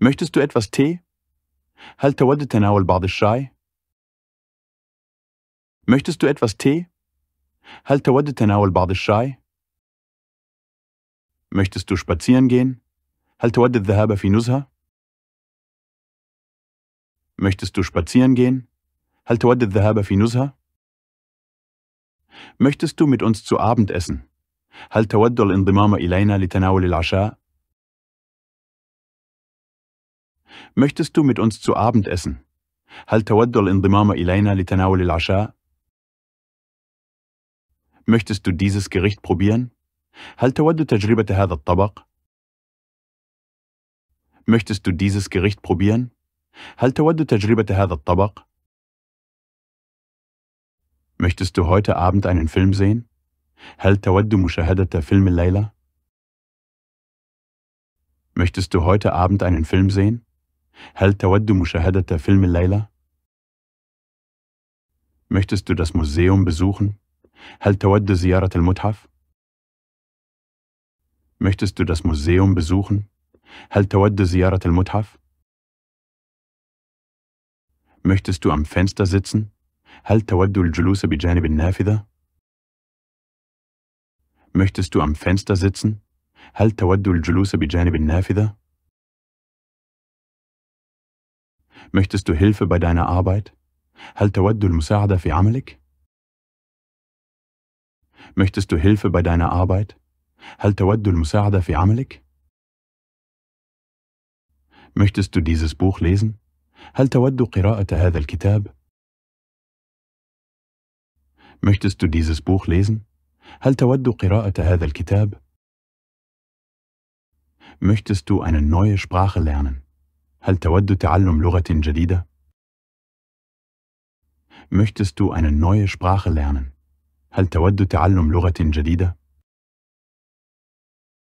möchtest du etwas Tee? هل تود تناول بعض الشاي؟ möchtest du etwas Tee? هل تود تناول بعض الشاي؟ möchtest du spazieren gehen? هل تود الذهاب في نزهة؟ möchtest du spazieren gehen? هل تود الذهاب في نزهة؟ möchtest du mit uns zu Abend essen? هل تود الانضمام إلينا لتناول العشاء؟ möchtest du mit uns zu Abend essen? هل تود الانضمام إلينا لتناول العشاء؟ Möchtest du dieses Gericht probieren? هل تود تجربة هذا الطبق؟ Möchtest du dieses Gericht probieren? هل تود تجربة هذا الطبق؟ Möchtest du heute Abend einen Film sehen? هل تود مشاهدة فيلم الليلة؟ Möchtest du heute Abend einen Film sehen? هل تود مشاهدة فيلم الليلة؟ Möchtest du das Museum besuchen? هل تود زيارة المتحف؟ Möchtest du das Museum besuchen? هل تود زيارة المتحف؟ Möchtest du am Fenster sitzen? هل تود الجلوس بجانب النافذة؟ Möchtest du am Fenster sitzen? هل تود الجلوس بجانب النافذة؟ Möchtest du Hilfe bei deiner Arbeit? هل تود المساعدة في عملك؟ Möchtest du Hilfe bei deiner Arbeit? هل تود المساعدة في عملك؟ Möchtest du dieses Buch lesen? هل تود قراءة هذا الكتاب؟ Möchtest du dieses Buch lesen? هل تود قراءة هذا الكتاب؟ Möchtest du eine neue Sprache lernen? هل تود تعلم لغة جديدة؟ Möchtest du eine neue Sprache lernen? هل تود تعلم لغة جديدة؟